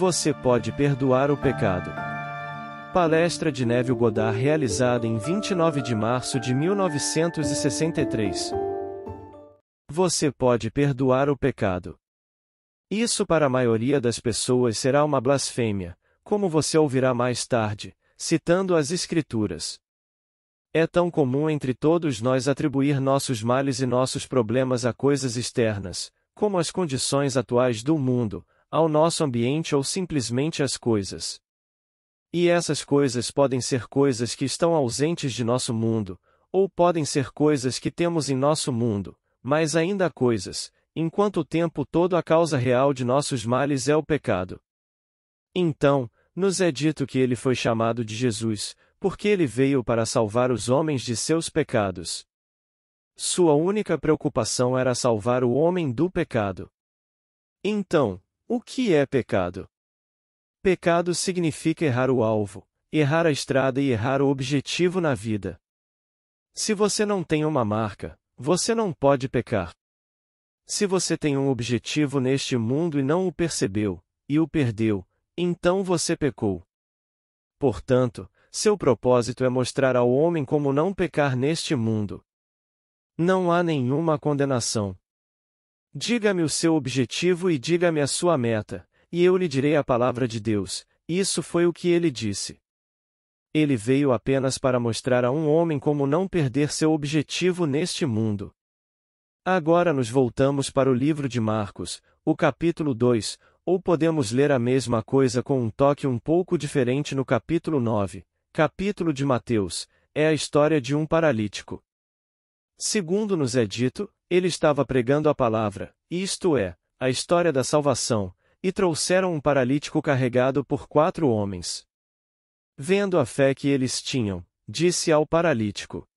Você pode perdoar o pecado. Palestra de Neville Goddard realizada em 29 de março de 1963. Você pode perdoar o pecado. Isso para a maioria das pessoas será uma blasfêmia, como você ouvirá mais tarde, citando as Escrituras. É tão comum entre todos nós atribuir nossos males e nossos problemas a coisas externas, como as condições atuais do mundo, ao nosso ambiente ou simplesmente às coisas. E essas coisas podem ser coisas que estão ausentes de nosso mundo, ou podem ser coisas que temos em nosso mundo, mas ainda há coisas, enquanto o tempo todo a causa real de nossos males é o pecado. Então, nos é dito que ele foi chamado de Jesus, porque ele veio para salvar os homens de seus pecados. Sua única preocupação era salvar o homem do pecado. Então, o que é pecado? Pecado significa errar o alvo, errar a estrada e errar o objetivo na vida. Se você não tem uma marca, você não pode pecar. Se você tem um objetivo neste mundo e não o percebeu, e o perdeu, então você pecou. Portanto, seu propósito é mostrar ao homem como não pecar neste mundo. Não há nenhuma condenação, Diga-me o seu objetivo e diga-me a sua meta, e eu lhe direi a palavra de Deus. Isso foi o que ele disse. Ele veio apenas para mostrar a um homem como não perder seu objetivo neste mundo. Agora nos voltamos para o livro de Marcos, o capítulo 2, ou podemos ler a mesma coisa com um toque um pouco diferente no capítulo 9. Capítulo de Mateus, é a história de um paralítico. Segundo nos é dito, ele estava pregando a palavra, isto é, a história da salvação, e trouxeram um paralítico carregado por quatro homens. Vendo a fé que eles tinham, disse ao paralítico: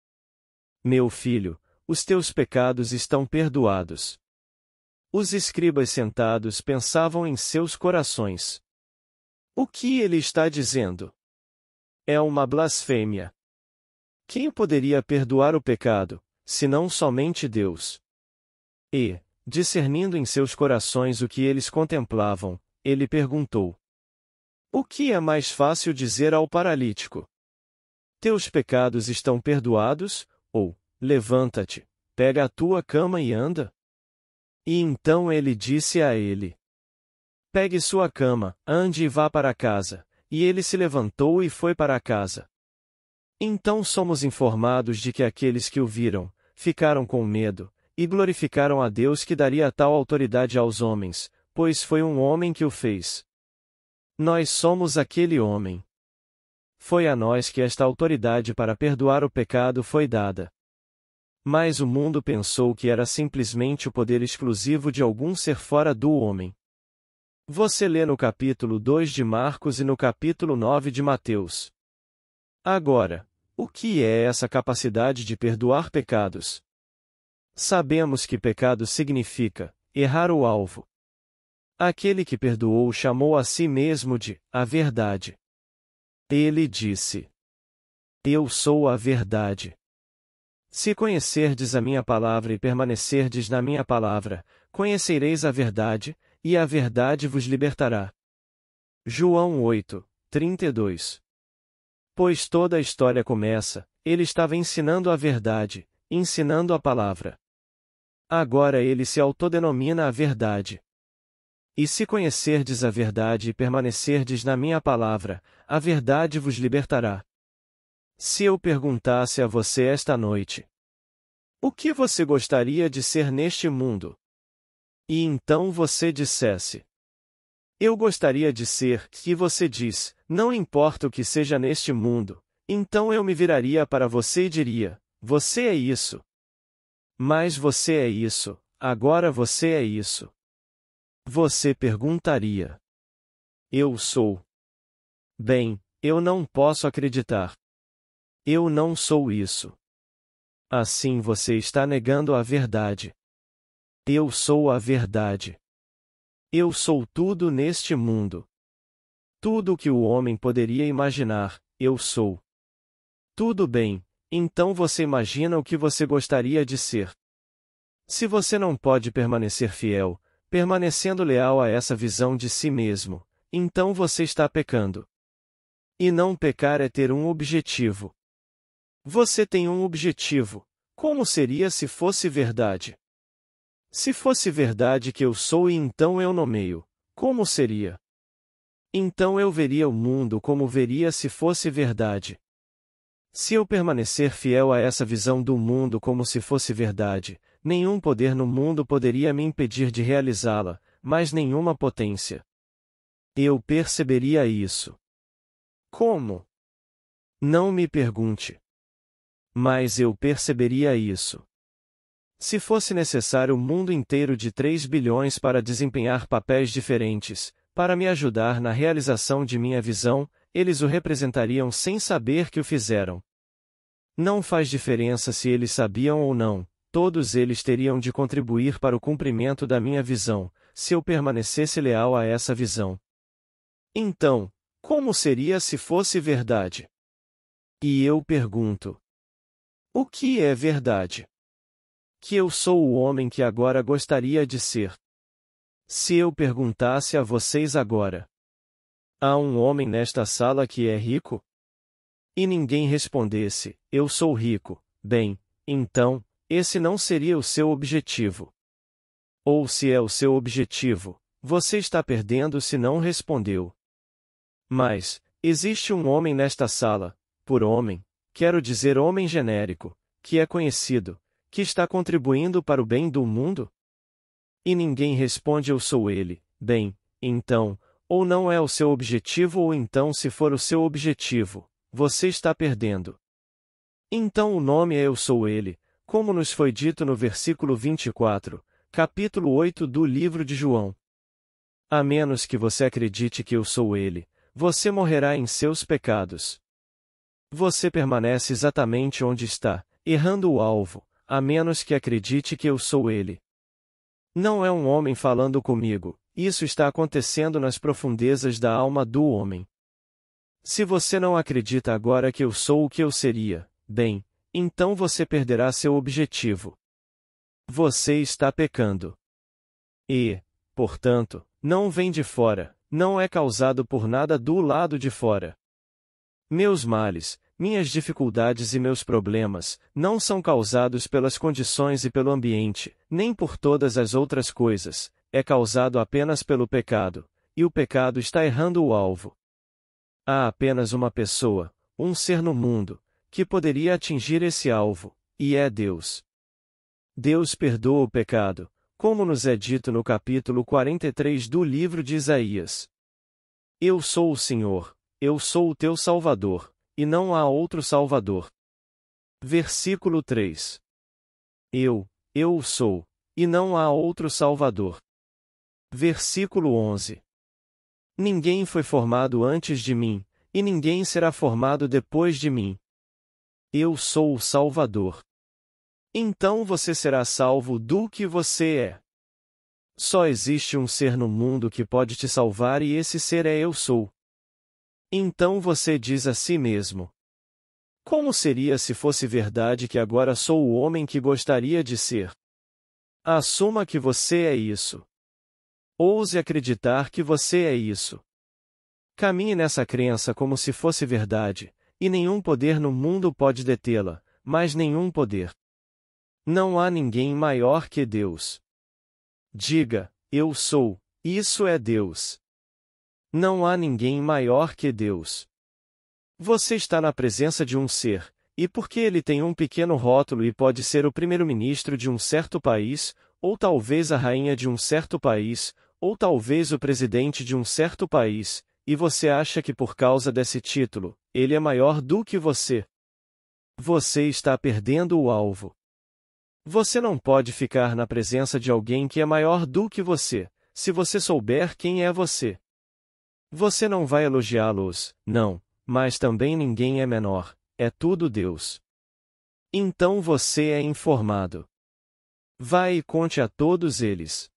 Meu filho, os teus pecados estão perdoados. Os escribas sentados pensavam em seus corações. O que ele está dizendo? É uma blasfêmia. Quem poderia perdoar o pecado, senão somente Deus? E, discernindo em seus corações o que eles contemplavam, ele perguntou: O que é mais fácil dizer ao paralítico? Teus pecados estão perdoados, ou, levanta-te, pega a tua cama e anda? E então ele disse a ele: Pegue sua cama, ande e vá para casa. E ele se levantou e foi para casa. Então somos informados de que aqueles que o viram, ficaram com medo, e glorificaram a Deus que daria tal autoridade aos homens, pois foi um homem que o fez. Nós somos aquele homem. Foi a nós que esta autoridade para perdoar o pecado foi dada. Mas o mundo pensou que era simplesmente o poder exclusivo de algum ser fora do homem. Você lê no capítulo 2 de Marcos e no capítulo 9 de Mateus. Agora, o que é essa capacidade de perdoar pecados? Sabemos que pecado significa errar o alvo. Aquele que perdoou chamou a si mesmo de a verdade. Ele disse: Eu sou a verdade. Se conhecerdes a minha palavra e permanecerdes na minha palavra, conhecereis a verdade, e a verdade vos libertará. João 8, 32 Pois toda a história começa, ele estava ensinando a verdade, ensinando a palavra. Agora ele se autodenomina a verdade. E se conhecerdes a verdade e permanecerdes na minha palavra, a verdade vos libertará. Se eu perguntasse a você esta noite: O que você gostaria de ser neste mundo? E então você dissesse: Eu gostaria de ser, e você diz: Não importa o que seja neste mundo, então eu me viraria para você e diria: Você é isso, mas você é isso, agora você é isso. Você perguntaria. Eu sou. Bem, eu não posso acreditar. Eu não sou isso. Assim você está negando a verdade. Eu sou a verdade. Eu sou tudo neste mundo. Tudo o que o homem poderia imaginar, eu sou. Tudo bem, então você imagina o que você gostaria de ser. Se você não pode permanecer fiel, permanecendo leal a essa visão de si mesmo, então você está pecando. E não pecar é ter um objetivo. Você tem um objetivo. Como seria se fosse verdade? Se fosse verdade que eu sou e então eu nomeio, como seria? Então eu veria o mundo como veria se fosse verdade. Se eu permanecer fiel a essa visão do mundo como se fosse verdade, nenhum poder no mundo poderia me impedir de realizá-la, mas nenhuma potência. Eu perceberia isso. Como? Não me pergunte. Mas eu perceberia isso. Se fosse necessário o mundo inteiro de 3 bilhões para desempenhar papéis diferentes, para me ajudar na realização de minha visão, eles o representariam sem saber que o fizeram. Não faz diferença se eles sabiam ou não, todos eles teriam de contribuir para o cumprimento da minha visão, se eu permanecesse leal a essa visão. Então, como seria se fosse verdade? E eu pergunto: o que é verdade? Que eu sou o homem que agora gostaria de ser. Se eu perguntasse a vocês agora, Há um homem nesta sala que é rico? E ninguém respondesse: Eu sou rico. Bem, então, esse não seria o seu objetivo. Ou se é o seu objetivo, você está perdendo se não respondeu. Mas, existe um homem nesta sala, por homem, quero dizer homem genérico, que é conhecido, que está contribuindo para o bem do mundo? E ninguém responde eu sou ele, bem, então, ou não é o seu objetivo, ou então, se for o seu objetivo, você está perdendo. Então o nome é Eu Sou Ele, como nos foi dito no versículo 24, capítulo 8 do livro de João. A menos que você acredite que eu sou ele, você morrerá em seus pecados. Você permanece exatamente onde está, errando o alvo, a menos que acredite que eu sou ele. Não é um homem falando comigo, isso está acontecendo nas profundezas da alma do homem. Se você não acredita agora que eu sou o que eu seria, bem, então você perderá seu objetivo. Você está pecando. E, portanto, não vem de fora, não é causado por nada do lado de fora. Meus males, minhas dificuldades e meus problemas não são causados pelas condições e pelo ambiente, nem por todas as outras coisas, é causado apenas pelo pecado, e o pecado está errando o alvo. Há apenas uma pessoa, um ser no mundo, que poderia atingir esse alvo, e é Deus. Deus perdoa o pecado, como nos é dito no capítulo 43 do livro de Isaías. Eu sou o Senhor, eu sou o teu Salvador, e não há outro Salvador. Versículo 3. Eu, eu o sou, e não há outro Salvador. Versículo 11. Ninguém foi formado antes de mim, e ninguém será formado depois de mim. Eu sou o Salvador. Então você será salvo do que você é. Só existe um ser no mundo que pode te salvar e esse ser é eu sou. Então você diz a si mesmo: Como seria se fosse verdade que agora sou o homem que gostaria de ser? Assuma que você é isso. Ouse acreditar que você é isso. Caminhe nessa crença como se fosse verdade, e nenhum poder no mundo pode detê-la, mas nenhum poder. Não há ninguém maior que Deus. Diga, eu sou, isso é Deus. Não há ninguém maior que Deus. Você está na presença de um ser, e porque ele tem um pequeno rótulo e pode ser o primeiro-ministro de um certo país, ou talvez a rainha de um certo país, ou talvez o presidente de um certo país, e você acha que por causa desse título, ele é maior do que você. Você está perdendo o alvo. Você não pode ficar na presença de alguém que é maior do que você, se você souber quem é você. Você não vai elogiá-los, não, mas também ninguém é menor, é tudo Deus. Então você é informado. Vai e conte a todos eles.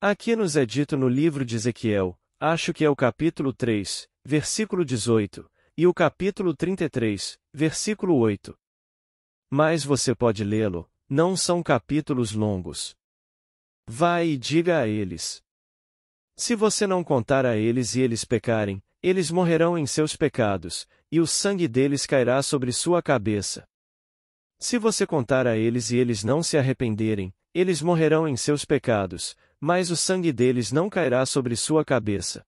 Aqui nos é dito no livro de Ezequiel, acho que é o capítulo 3, versículo 18, e o capítulo 33, versículo 8. Mas você pode lê-lo, não são capítulos longos. Vai e diga a eles. Se você não contar a eles e eles pecarem, eles morrerão em seus pecados, e o sangue deles cairá sobre sua cabeça. Se você contar a eles e eles não se arrependerem, eles morrerão em seus pecados, mas o sangue deles não cairá sobre sua cabeça.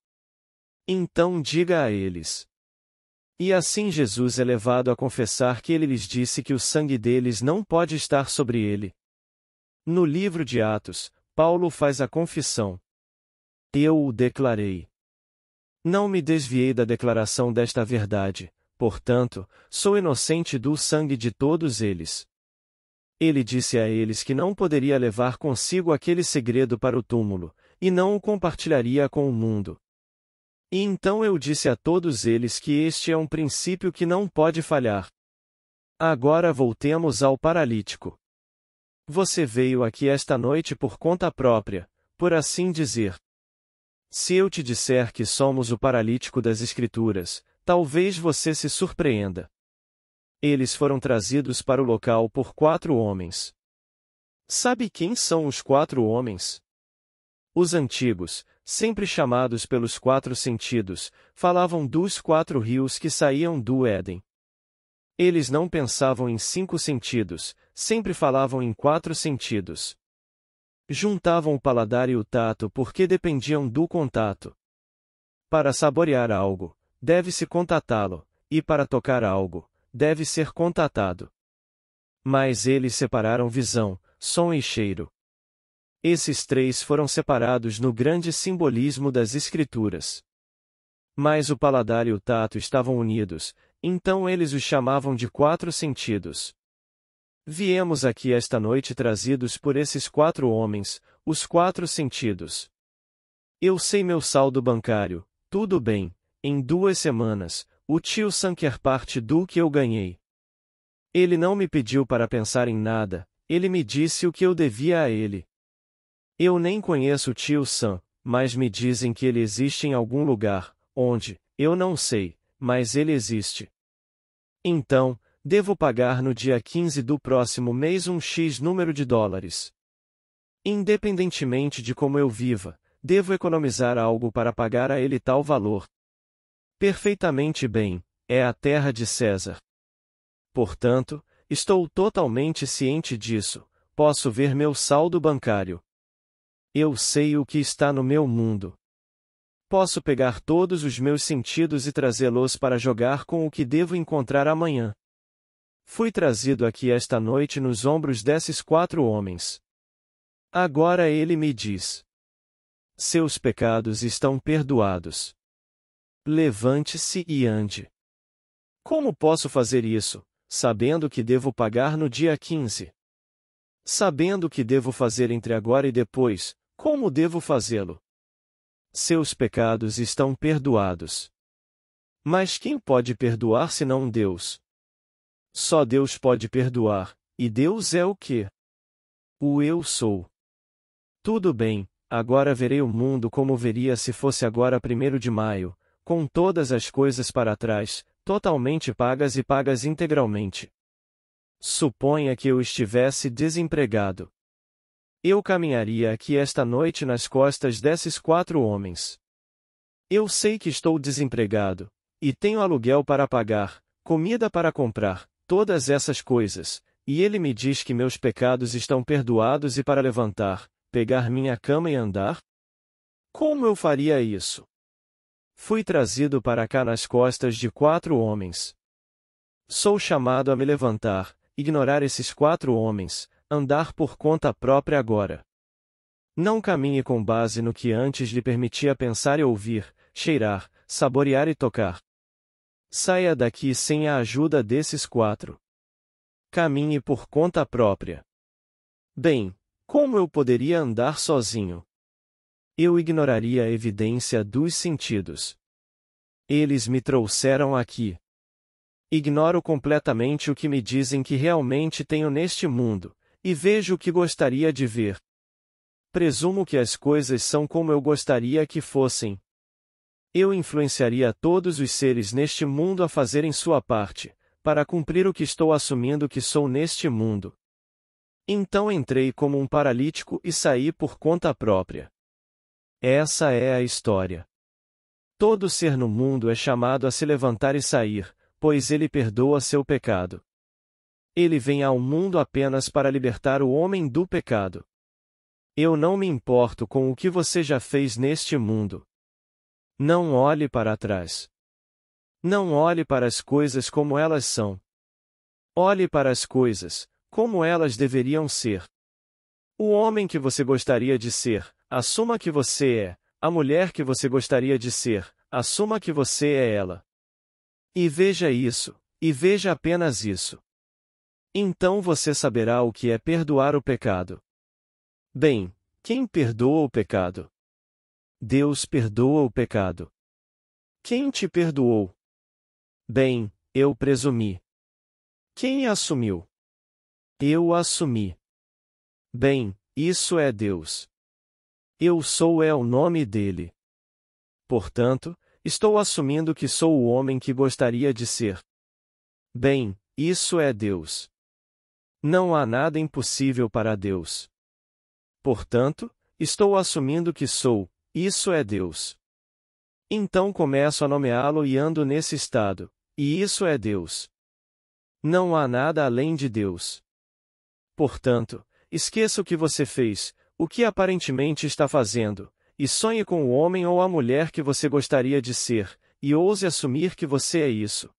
Então diga a eles. E assim Jesus é levado a confessar que ele lhes disse que o sangue deles não pode estar sobre ele. No livro de Atos, Paulo faz a confissão. Eu o declarei. Não me desviei da declaração desta verdade, portanto, sou inocente do sangue de todos eles. Ele disse a eles que não poderia levar consigo aquele segredo para o túmulo, e não o compartilharia com o mundo. E então eu disse a todos eles que este é um princípio que não pode falhar. Agora voltemos ao paralítico. Você veio aqui esta noite por conta própria, por assim dizer. Se eu te disser que somos o paralítico das Escrituras, Talvez você se surpreenda. Eles foram trazidos para o local por quatro homens. Sabe quem são os quatro homens? Os antigos, sempre chamados pelos quatro sentidos, falavam dos quatro rios que saíam do Éden. Eles não pensavam em cinco sentidos, sempre falavam em quatro sentidos. Juntavam o paladar e o tato porque dependiam do contato. Para saborear algo, deve-se contatá-lo, e para tocar algo, deve ser contatado. Mas eles separaram visão, som e cheiro. Esses três foram separados no grande simbolismo das Escrituras. Mas o paladar e o tato estavam unidos, então eles os chamavam de quatro sentidos. Viemos aqui esta noite trazidos por esses quatro homens, os quatro sentidos. Eu sei meu saldo bancário, tudo bem, em duas semanas, o tio Sam quer parte do que eu ganhei. Ele não me pediu para pensar em nada, ele me disse o que eu devia a ele. Eu nem conheço o tio Sam, mas me dizem que ele existe em algum lugar, onde, eu não sei, mas ele existe. Então, devo pagar no dia 15 do próximo mês um X número de dólares. Independentemente de como eu viva, devo economizar algo para pagar a ele tal valor, perfeitamente bem, é a terra de César. Portanto, estou totalmente ciente disso, posso ver meu saldo bancário. Eu sei o que está no meu mundo. Posso pegar todos os meus sentidos e trazê-los para jogar com o que devo encontrar amanhã. Fui trazido aqui esta noite nos ombros desses quatro homens. Agora ele me diz: Seus pecados estão perdoados. Levante-se e ande. Como posso fazer isso, sabendo que devo pagar no dia 15? Sabendo que devo fazer entre agora e depois, como devo fazê-lo? Seus pecados estão perdoados. Mas quem pode perdoar senão Deus? Só Deus pode perdoar, e Deus é o que? O eu sou. Tudo bem, agora verei o mundo como veria se fosse agora 1 de maio, com todas as coisas para trás, totalmente pagas e pagas integralmente. Suponha que eu estivesse desempregado. Eu caminharia aqui esta noite nas costas desses quatro homens. Eu sei que estou desempregado, e tenho aluguel para pagar, comida para comprar, todas essas coisas, e ele me diz que meus pecados estão perdoados e para levantar, pegar minha cama e andar? Como eu faria isso? Fui trazido para cá nas costas de quatro homens. Sou chamado a me levantar, ignorar esses quatro homens, andar por conta própria agora. Não caminhe com base no que antes lhe permitia pensar e ouvir, cheirar, saborear e tocar. Saia daqui sem a ajuda desses quatro. Caminhe por conta própria. Bem, como eu poderia andar sozinho? Eu ignoraria a evidência dos sentidos. Eles me trouxeram aqui. Ignoro completamente o que me dizem que realmente tenho neste mundo, e vejo o que gostaria de ver. Presumo que as coisas são como eu gostaria que fossem. Eu influenciaria todos os seres neste mundo a fazerem sua parte, para cumprir o que estou assumindo que sou neste mundo. Então entrei como um paralítico e saí por conta própria. Essa é a história. Todo ser no mundo é chamado a se levantar e sair, pois ele perdoa seu pecado. Ele vem ao mundo apenas para libertar o homem do pecado. Eu não me importo com o que você já fez neste mundo. Não olhe para trás. Não olhe para as coisas como elas são. Olhe para as coisas, como elas deveriam ser. O homem que você gostaria de ser, Assuma que você é a mulher que você gostaria de ser, assuma que você é ela. E veja isso, e veja apenas isso. Então você saberá o que é perdoar o pecado. Bem, quem perdoa o pecado? Deus perdoa o pecado. Quem te perdoou? Bem, eu presumi. Quem assumiu? Eu assumi. Bem, isso é Deus. Eu sou é o nome dele. Portanto, estou assumindo que sou o homem que gostaria de ser. Bem, isso é Deus. Não há nada impossível para Deus. Portanto, estou assumindo que sou, isso é Deus. Então começo a nomeá-lo e ando nesse estado, e isso é Deus. Não há nada além de Deus. Portanto, esqueça o que você fez, o que aparentemente está fazendo, e sonhe com o homem ou a mulher que você gostaria de ser, e ouse assumir que você é isso.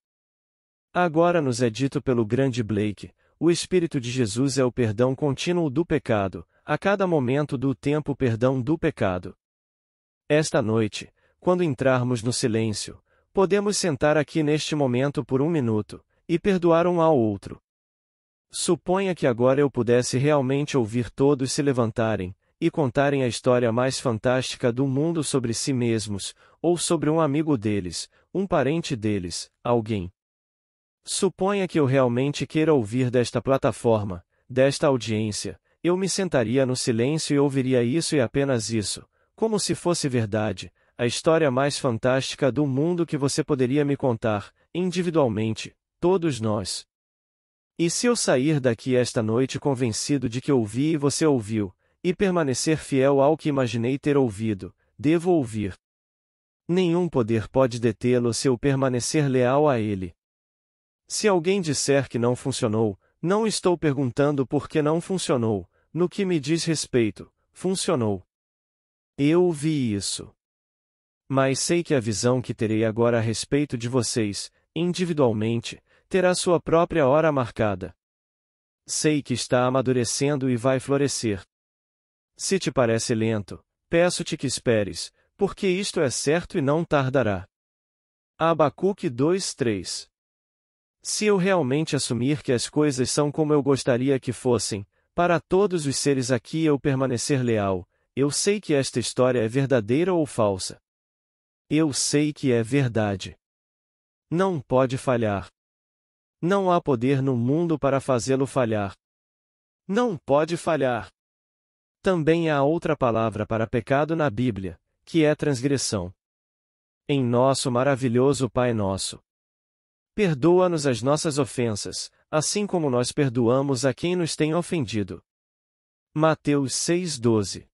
Agora nos é dito pelo grande Blake: o Espírito de Jesus é o perdão contínuo do pecado, a cada momento do tempo o perdão do pecado. Esta noite, quando entrarmos no silêncio, podemos sentar aqui neste momento por um minuto, e perdoar um ao outro, Suponha que agora eu pudesse realmente ouvir todos se levantarem, e contarem a história mais fantástica do mundo sobre si mesmos, ou sobre um amigo deles, um parente deles, alguém. Suponha que eu realmente queira ouvir desta plataforma, desta audiência, eu me sentaria no silêncio e ouviria isso e apenas isso, como se fosse verdade, a história mais fantástica do mundo que você poderia me contar, individualmente, todos nós. E se eu sair daqui esta noite convencido de que ouvi e você ouviu, e permanecer fiel ao que imaginei ter ouvido, devo ouvir. Nenhum poder pode detê-lo se eu permanecer leal a ele. Se alguém disser que não funcionou, não estou perguntando por que não funcionou, no que me diz respeito, funcionou. Eu vi isso. Mas sei que a visão que terei agora a respeito de vocês, individualmente, terá sua própria hora marcada. Sei que está amadurecendo e vai florescer. Se te parece lento, peço-te que esperes, porque isto é certo e não tardará. Abacuque 2:3 Se eu realmente assumir que as coisas são como eu gostaria que fossem, para todos os seres aqui eu permanecer leal, eu sei que esta história é verdadeira ou falsa. Eu sei que é verdade. Não pode falhar. Não há poder no mundo para fazê-lo falhar. Não pode falhar. Também há outra palavra para pecado na Bíblia, que é transgressão. Em nosso maravilhoso Pai Nosso. Perdoa-nos as nossas ofensas, assim como nós perdoamos a quem nos tem ofendido. Mateus 6,12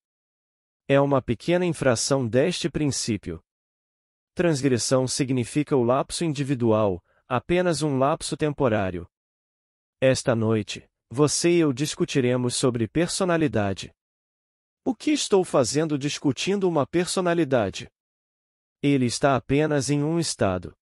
É uma pequena infração deste princípio. Transgressão significa o lapso individual, Apenas um lapso temporário. Esta noite, você e eu discutiremos sobre personalidade. O que estou fazendo discutindo uma personalidade? Ele está apenas em um estado.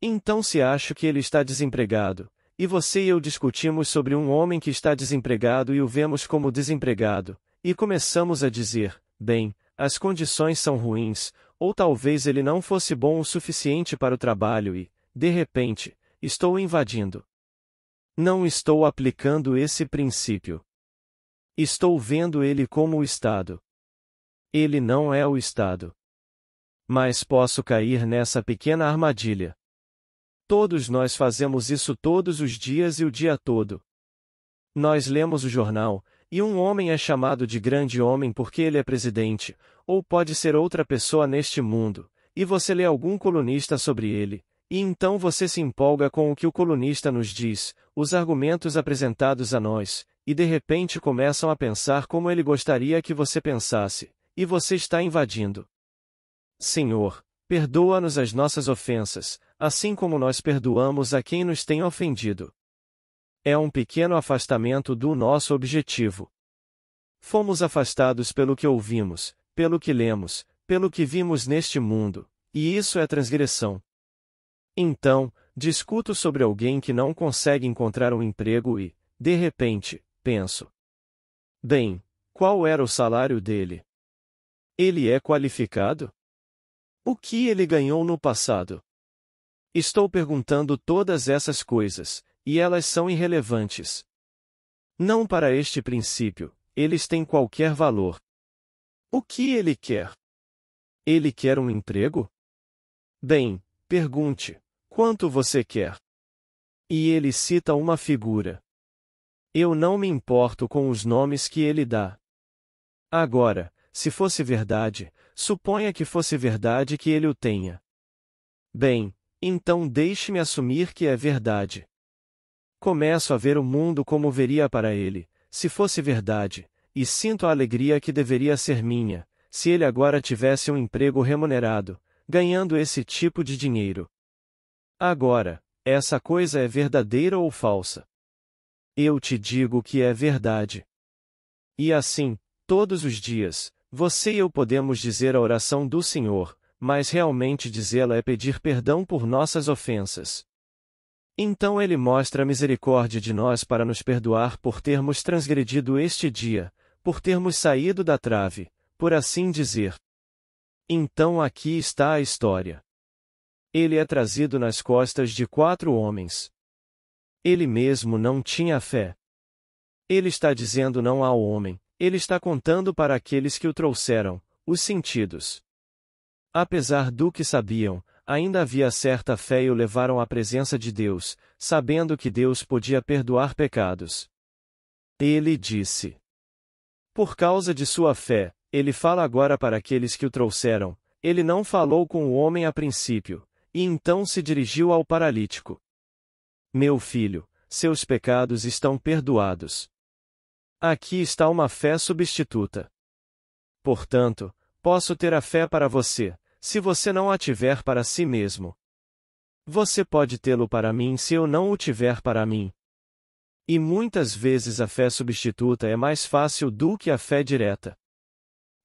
Então, se acho que ele está desempregado, e você e eu discutimos sobre um homem que está desempregado e o vemos como desempregado, e começamos a dizer: bem, as condições são ruins, ou talvez ele não fosse bom o suficiente para o trabalho e, de repente, estou invadindo. Não estou aplicando esse princípio. Estou vendo ele como o Estado. Ele não é o Estado. Mas posso cair nessa pequena armadilha. Todos nós fazemos isso todos os dias e o dia todo. Nós lemos o jornal, e um homem é chamado de grande homem porque ele é presidente, ou pode ser outra pessoa neste mundo, e você lê algum colunista sobre ele, e então você se empolga com o que o colunista nos diz, os argumentos apresentados a nós, e de repente começam a pensar como ele gostaria que você pensasse, e você está invadindo. Senhor, perdoa-nos as nossas ofensas, assim como nós perdoamos a quem nos tem ofendido. É um pequeno afastamento do nosso objetivo. Fomos afastados pelo que ouvimos, pelo que lemos, pelo que vimos neste mundo, e isso é transgressão, então, discuto sobre alguém que não consegue encontrar um emprego e, de repente, penso: bem, qual era o salário dele? Ele é qualificado? O que ele ganhou no passado? Estou perguntando todas essas coisas, e elas são irrelevantes. Não para este princípio, eles têm qualquer valor. O que ele quer? Ele quer um emprego? Bem, pergunte. Quanto você quer? E ele cita uma figura. Eu não me importo com os nomes que ele dá. Agora, se fosse verdade, suponha que fosse verdade que ele o tenha. Bem, então deixe-me assumir que é verdade. Começo a ver o mundo como veria para ele, se fosse verdade, e sinto a alegria que deveria ser minha, se ele agora tivesse um emprego remunerado, ganhando esse tipo de dinheiro. Agora, essa coisa é verdadeira ou falsa? Eu te digo que é verdade. E assim, todos os dias, você e eu podemos dizer a oração do Senhor, mas realmente dizê-la é pedir perdão por nossas ofensas. Então ele mostra a misericórdia de nós para nos perdoar por termos transgredido este dia, por termos saído da trave, por assim dizer. Então aqui está a história. Ele é trazido nas costas de quatro homens. Ele mesmo não tinha fé. Ele está dizendo não ao homem, ele está contando para aqueles que o trouxeram, os sentidos. Apesar do que sabiam, ainda havia certa fé e o levaram à presença de Deus, sabendo que Deus podia perdoar pecados. Ele disse: Por causa de sua fé, ele fala agora para aqueles que o trouxeram, ele não falou com o homem a princípio, e então se dirigiu ao paralítico: Meu filho, seus pecados estão perdoados. Aqui está uma fé substituta. Portanto, posso ter a fé para você, se você não a tiver para si mesmo. Você pode tê-lo para mim se eu não o tiver para mim. E muitas vezes a fé substituta é mais fácil do que a fé direta.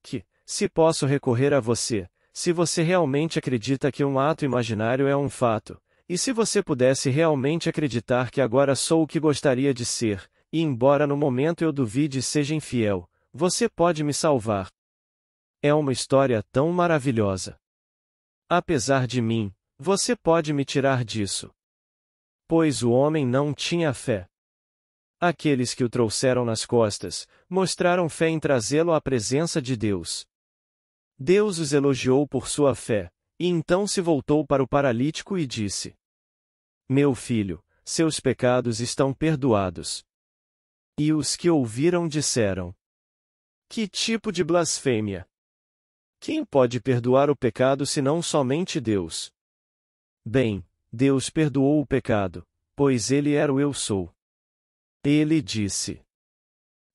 Que, se posso recorrer a você, se você realmente acredita que um ato imaginário é um fato, e se você pudesse realmente acreditar que agora sou o que gostaria de ser, e embora no momento eu duvide e seja infiel, você pode me salvar. É uma história tão maravilhosa. Apesar de mim, você pode me tirar disso. Pois o homem não tinha fé. Aqueles que o trouxeram nas costas, mostraram fé em trazê-lo à presença de Deus. Deus os elogiou por sua fé, e então se voltou para o paralítico e disse: Meu filho, seus pecados estão perdoados. E os que ouviram disseram: Que tipo de blasfêmia! Quem pode perdoar o pecado senão somente Deus? Bem, Deus perdoou o pecado, pois ele era o Eu Sou. Ele disse: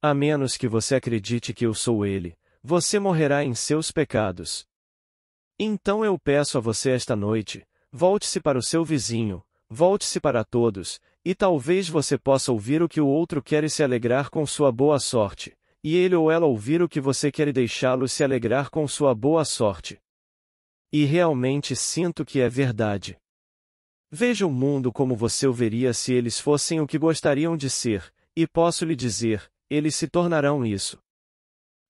A menos que você acredite que eu sou ele, você morrerá em seus pecados. Então eu peço a você esta noite, volte-se para o seu vizinho, volte-se para todos, e talvez você possa ouvir o que o outro quer e se alegrar com sua boa sorte, e ele ou ela ouvir o que você quer e deixá-lo se alegrar com sua boa sorte. E realmente sinto que é verdade. Veja o mundo como você o veria se eles fossem o que gostariam de ser, e posso lhe dizer, eles se tornarão isso.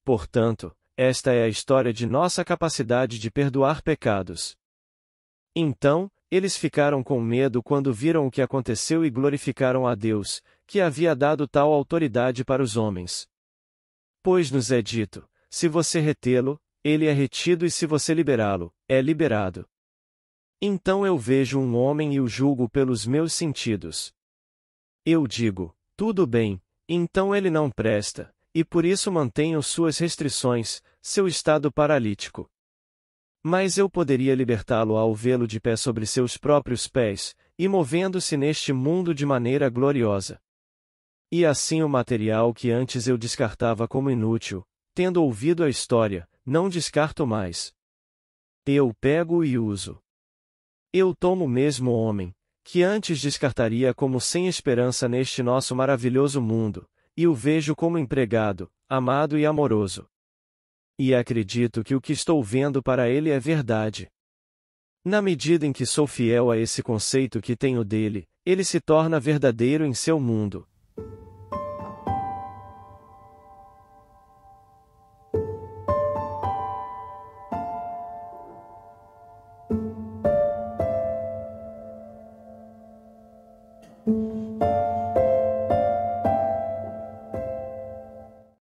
Portanto, esta é a história de nossa capacidade de perdoar pecados. Então, eles ficaram com medo quando viram o que aconteceu e glorificaram a Deus, que havia dado tal autoridade para os homens. Pois nos é dito: se você retê-lo, ele é retido, e se você liberá-lo, é liberado. Então eu vejo um homem e o julgo pelos meus sentidos. Eu digo: tudo bem, então ele não presta, e por isso mantenho suas restrições, seu estado paralítico. Mas eu poderia libertá-lo ao vê-lo de pé sobre seus próprios pés, e movendo-se neste mundo de maneira gloriosa. E assim o material que antes eu descartava como inútil, tendo ouvido a história, não descarto mais. Eu pego e uso. Eu tomo o mesmo homem, que antes descartaria como sem esperança neste nosso maravilhoso mundo, e o vejo como empregado, amado e amoroso. E acredito que o que estou vendo para ele é verdade. Na medida em que sou fiel a esse conceito que tenho dele, ele se torna verdadeiro em seu mundo,